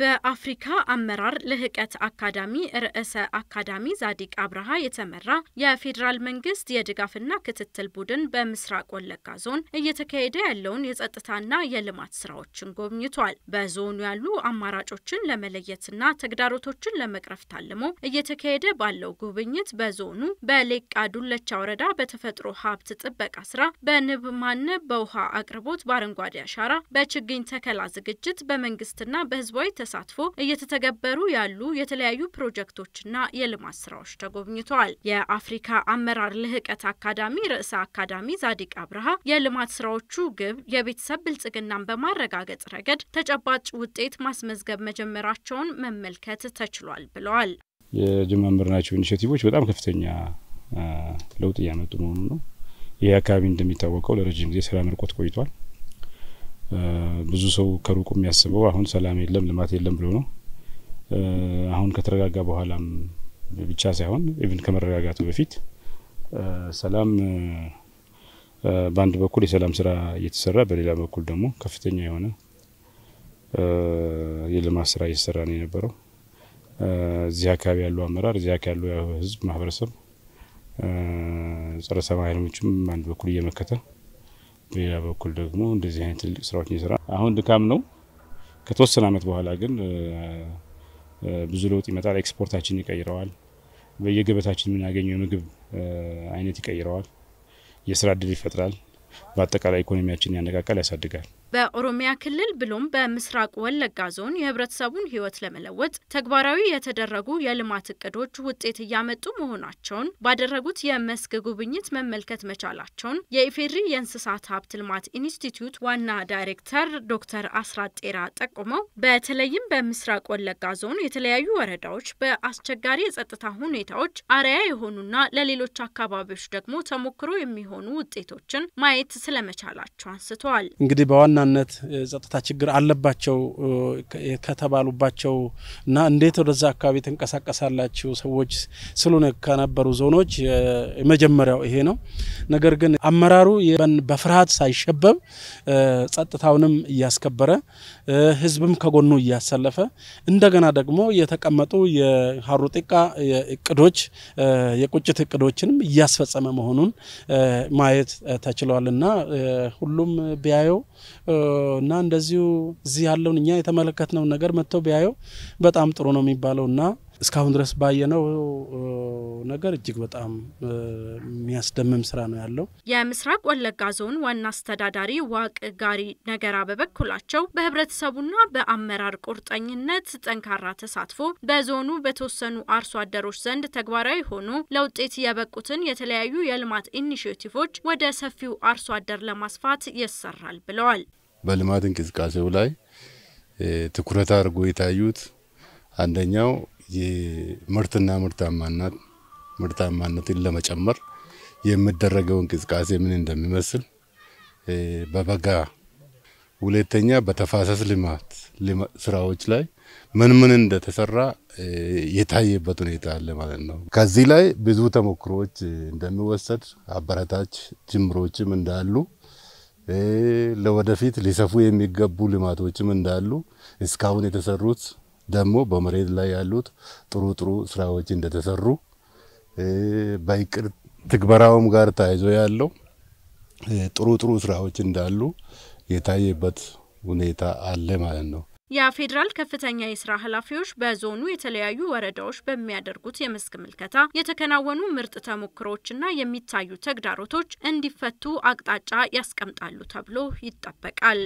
በአፍሪካ አመራር ልህቀት አካዳሚ ርዕሰ አካዳሚ ዛዲቅ አብርሃ የተመራ የፌዴራል መንግስት የድጋፍና ክትትል ቡድን በምስራቅ ወለጋ ዞን እየተካሄደ ያለውን የጸጥታና የልማት ስራዎችን ጎብኝቷል። በዞኑ ያሉ አማራጮችን ለመለየትና ተግዳሮቶችን ለመቅረፍ ታልሞ እየተካሄደ ባለው ጉብኝት በዞኑ በሌቃ ዱለቻ ወረዳ በተፈጥሮ ሀብት ጥበቃ ስራ፣ በንብ ማነብ፣ በውሃ አቅርቦት፣ በአረንጓዴ አሻራ፣ በችግኝ ተከላ ዝግጅት፣ በመንግስትና በህዝባዊ ተሳትፎ እየተተገበሩ ያሉ የተለያዩ ፕሮጀክቶችና የልማት ስራዎች ተጎብኝተዋል። የአፍሪካ አመራር ልህቀት አካዳሚ ርዕሰ አካዳሚ ዛዲቅ አብርሃ የልማት ስራዎቹ ግብ የቤተሰብ ብልጽግናን በማረጋገጥ ረገድ ተጨባጭ ውጤት ማስመዝገብ መጀመራቸውን መመልከት ተችሏል ብለዋል። ናቸው ኢኒሽቲቮች በጣም ከፍተኛ ለውጥ እያመጡ መሆኑ ነው። ይህ አካባቢ እንደሚታወቀው ለረጅም ጊዜ ስራ መርቆት ቆይቷል። ብዙ ሰው ከሩቁ የሚያስበው አሁን ሰላም የለም ልማት የለም ብሎ ነው። አሁን ከተረጋጋ በኋላም ብቻ ሳይሆን ኢቭን ከመረጋጋቱ በፊት ሰላም በአንድ በኩል የሰላም ስራ እየተሰራ በሌላ በኩል ደግሞ ከፍተኛ የሆነ የልማት ስራ እየተሰራ ነው የነበረው። እዚህ አካባቢ ያለው አመራር እዚህ አካባቢ ያለው ህዝብ ማህበረሰብ ጸረ ሰላም ኃይሎችም አንድ በኩል እየመከተ በሌላ በኩል ደግሞ እንደዚህ አይነት ትልቅ ስራዎች እየሰራ አሁን ድካም ነው። ከተወሰነ አመት በኋላ ግን ብዙ ለውጥ ይመጣል። ኤክስፖርታችን ይቀይረዋል። በየገበታችን የምናገኘው የምግብ አይነት ይቀይረዋል። የስራ እድል ይፈጥራል። በአጠቃላይ ኢኮኖሚያችን ያነቃቃል፣ ያሳድጋል። በኦሮሚያ ክልል ብሎም በምስራቅ ወለጋ ዞን የህብረተሰቡን ህይወት ለመለወጥ ተግባራዊ የተደረጉ የልማት እቅዶች ውጤት እያመጡ መሆናቸውን ባደረጉት የመስክ ጉብኝት መመልከት መቻላቸውን የኢፌድሪ የእንስሳት ሀብት ልማት ኢንስቲትዩት ዋና ዳይሬክተር ዶክተር አስራት ጤራ ጠቁመው በተለይም በምስራቅ ወለጋ ዞን የተለያዩ ወረዳዎች በአስቸጋሪ የጸጥታ ሁኔታዎች አርያ የሆኑና ለሌሎች አካባቢዎች ደግሞ ተሞክሮ የሚሆኑ ውጤቶችን ማየት ስለመቻላቸው አንስተዋል። እንግዲህ በዋና በዋናነት ጸጥታ ችግር አለባቸው ከተባሉባቸው እና እንዴት ወደዛ አካባቢ ተንቀሳቀሳላችሁ ሰዎች ስሉን ከነበሩ ዞኖች የመጀመሪያው ይሄ ነው። ነገር ግን አመራሩ በፍርሃት ሳይሸበብ ጸጥታውንም እያስከበረ ህዝብም ከጎኑ እያሰለፈ እንደገና ደግሞ የተቀመጡ የሀሩ ጢቃ እቅዶች የቁጭት እቅዶችንም እያስፈጸመ መሆኑን ማየት ተችሏል እና ሁሉም ቢያየው እና እንደዚሁ እዚህ ያለውን እኛ የተመለከትነውን ነገር መጥተው ቢያየው በጣም ጥሩ ነው የሚባለው እና እስካሁን ድረስ ባየነው ነገር እጅግ በጣም የሚያስደምም ስራ ነው ያለው። የምስራቅ ወለጋ ዞን ዋና አስተዳዳሪ ዋቅ ጋሪ ነገራ በበኩላቸው በህብረተሰቡና በአመራር ቁርጠኝነት ጠንካራ ተሳትፎ በዞኑ በተወሰኑ አርሶ አደሮች ዘንድ ተግባራዊ ሆኖ ለውጤት የበቁትን የተለያዩ የልማት ኢኒሽቲቮች ወደ ሰፊው አርሶ አደር ለማስፋት ይሰራል ብለዋል። በልማት እንቅስቃሴው ላይ ትኩረት አድርጎ የታዩት አንደኛው ምርትና ምርታማነት ምርታማነትን ለመጨመር የሚደረገው እንቅስቃሴ ምን እንደሚመስል በበጋ ሁለተኛ በተፋሰስ ልማት ስራዎች ላይ ምን ምን እንደተሰራ የታየበት ሁኔታ አለ ማለት ነው። ከዚህ ላይ ብዙ ተሞክሮዎች እንደሚወሰድ አበረታች ጅምሮችም እንዳሉ ለወደፊት ሊሰፉ የሚገቡ ልማቶችም እንዳሉ እስካሁን የተሰሩት ደግሞ በመሬት ላይ ያሉት ጥሩ ጥሩ ስራዎች እንደተሰሩ በይቅር ትግበራውም ጋር ተያይዞ ያለው ጥሩ ጥሩ ስራዎች እንዳሉ የታየበት ሁኔታ አለ ማለት ነው። የፌዴራል ከፍተኛ የስራ ኃላፊዎች በዞኑ የተለያዩ ወረዳዎች በሚያደርጉት የመስክ ምልከታ የተከናወኑ ምርጥ ተሞክሮችና የሚታዩ ተግዳሮቶች እንዲፈቱ አቅጣጫ ያስቀምጣሉ ተብሎ ይጠበቃል።